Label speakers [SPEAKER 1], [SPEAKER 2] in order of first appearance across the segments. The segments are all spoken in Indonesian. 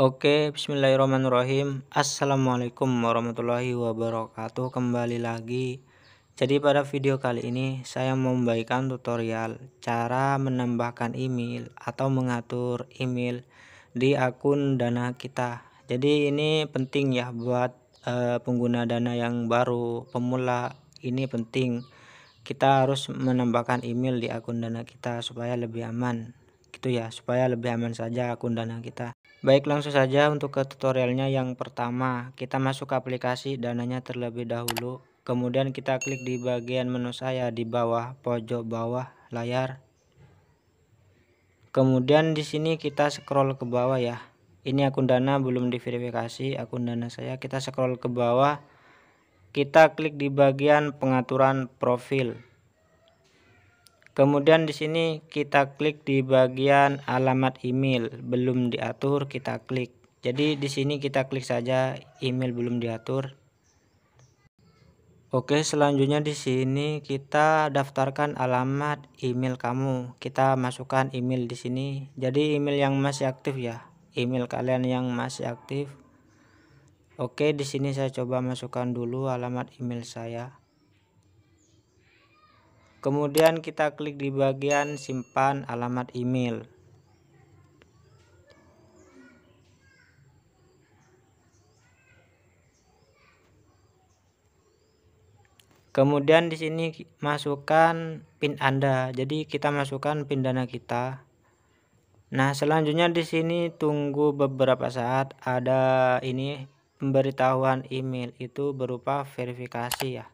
[SPEAKER 1] Oke, bismillahirrahmanirrahim. Assalamualaikum warahmatullahi wabarakatuh. Kembali lagi. Jadi pada video kali ini saya mau membagikan tutorial cara menambahkan email atau mengatur email di akun Dana kita. Jadi ini penting ya buat e, pengguna Dana yang baru, pemula. Ini penting. Kita harus menambahkan email di akun Dana kita supaya lebih aman gitu ya supaya lebih aman saja akun dana kita baik langsung saja untuk ke tutorialnya yang pertama kita masuk ke aplikasi dananya terlebih dahulu kemudian kita klik di bagian menu saya di bawah pojok bawah layar kemudian di sini kita scroll ke bawah ya ini akun dana belum diverifikasi akun dana saya kita scroll ke bawah kita klik di bagian pengaturan profil Kemudian di sini kita klik di bagian alamat email belum diatur kita klik. Jadi di sini kita klik saja email belum diatur. Oke, selanjutnya di sini kita daftarkan alamat email kamu. Kita masukkan email di sini. Jadi email yang masih aktif ya, email kalian yang masih aktif. Oke, di sini saya coba masukkan dulu alamat email saya kemudian kita klik di bagian simpan alamat email kemudian di sini masukkan pin Anda jadi kita masukkan pin dana kita nah selanjutnya di sini tunggu beberapa saat ada ini pemberitahuan email itu berupa verifikasi ya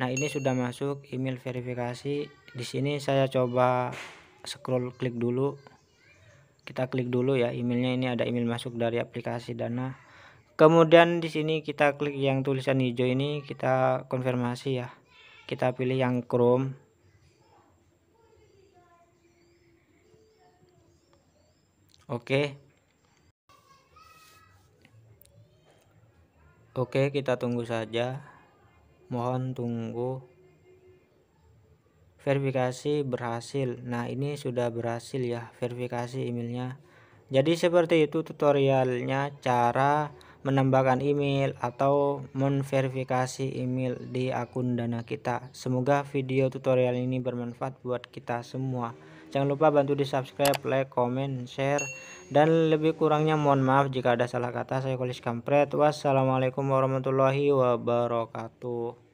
[SPEAKER 1] Nah, ini sudah masuk email verifikasi. Di sini saya coba scroll klik dulu. Kita klik dulu ya emailnya ini ada email masuk dari aplikasi Dana. Kemudian di sini kita klik yang tulisan hijau ini kita konfirmasi ya. Kita pilih yang Chrome. Oke. Oke, kita tunggu saja mohon tunggu verifikasi berhasil nah ini sudah berhasil ya verifikasi emailnya jadi seperti itu tutorialnya cara menambahkan email atau menverifikasi email di akun dana kita semoga video tutorial ini bermanfaat buat kita semua jangan lupa bantu di subscribe like comment share dan lebih kurangnya mohon maaf jika ada salah kata. Saya Kulis Kampret. Wassalamualaikum warahmatullahi wabarakatuh.